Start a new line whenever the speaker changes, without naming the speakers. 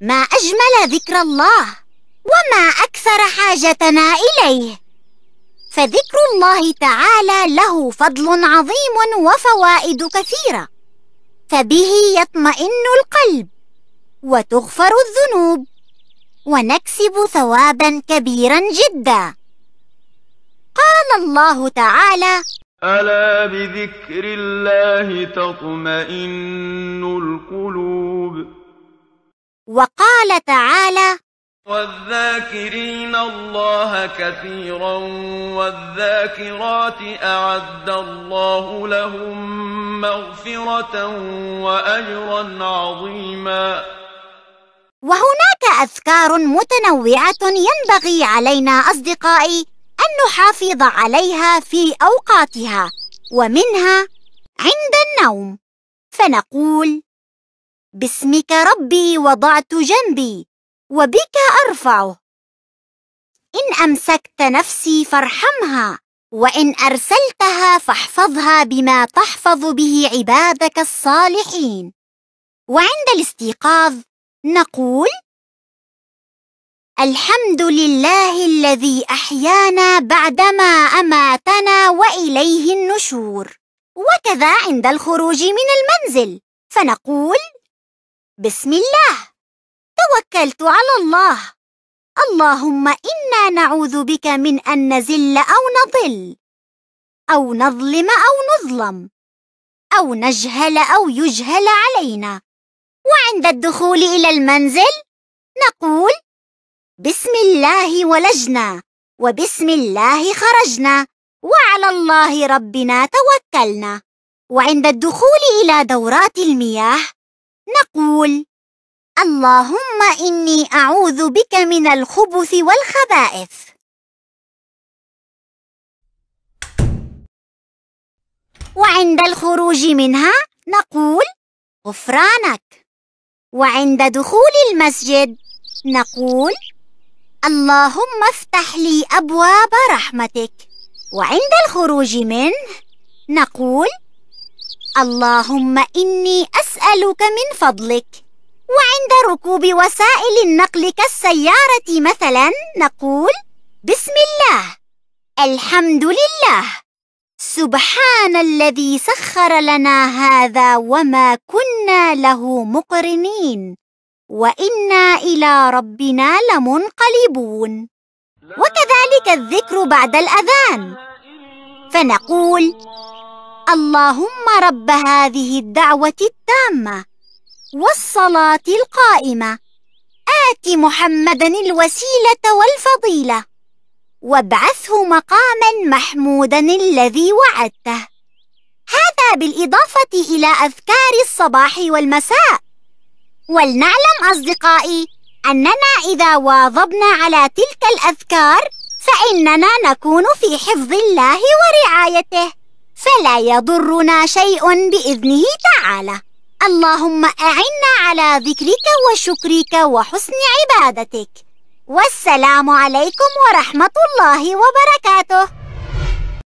ما أجمل ذكر الله وما أكثر حاجتنا إليه فذكر الله تعالى له فضل عظيم وفوائد كثيرة فبه يطمئن القلب وتغفر الذنوب ونكسب ثوابا كبيرا جدا قال الله تعالى ألا بذكر الله تطمئن القلوب وقال تعالى والذاكرين الله كثيرا والذاكرات أعد الله لهم مغفرة وأجرا عظيما وهناك أذكار متنوعة ينبغي علينا أصدقائي أن نحافظ عليها في أوقاتها ومنها عند النوم فنقول باسمك ربي وضعت جنبي وبك أرفعه إن أمسكت نفسي فارحمها وإن أرسلتها فاحفظها بما تحفظ به عبادك الصالحين وعند الاستيقاظ نقول الحمد لله الذي أحيانا بعدما أماتنا وإليه النشور وكذا عند الخروج من المنزل فنقول بسم الله توكلت على الله اللهم إنا نعوذ بك من أن نزل أو نضل أو نظلم أو نظلم أو نجهل أو يجهل علينا وعند الدخول إلى المنزل نقول بسم الله ولجنا وبسم الله خرجنا وعلى الله ربنا توكلنا وعند الدخول إلى دورات المياه نقول اللهم إني أعوذ بك من الخبث والخبائث وعند الخروج منها نقول غفرانك وعند دخول المسجد نقول اللهم افتح لي أبواب رحمتك وعند الخروج منه نقول اللهم إني أسألك من فضلك وعند ركوب وسائل النقل كالسيارة مثلا نقول بسم الله الحمد لله سبحان الذي سخر لنا هذا وما كنا له مقرنين وإنا إلى ربنا لمنقلبون وكذلك الذكر بعد الأذان فنقول اللهم رب هذه الدعوة التامة والصلاة القائمة آت محمدا الوسيلة والفضيلة وابعثه مقاما محمودا الذي وعدته هذا بالإضافة إلى أذكار الصباح والمساء ولنعلم أصدقائي أننا إذا واظبنا على تلك الأذكار فإننا نكون في حفظ الله ورعايته فلا يضرنا شيء بإذنه تعالى اللهم أعنا على ذكرك وشكرك وحسن عبادتك والسلام عليكم ورحمة الله وبركاته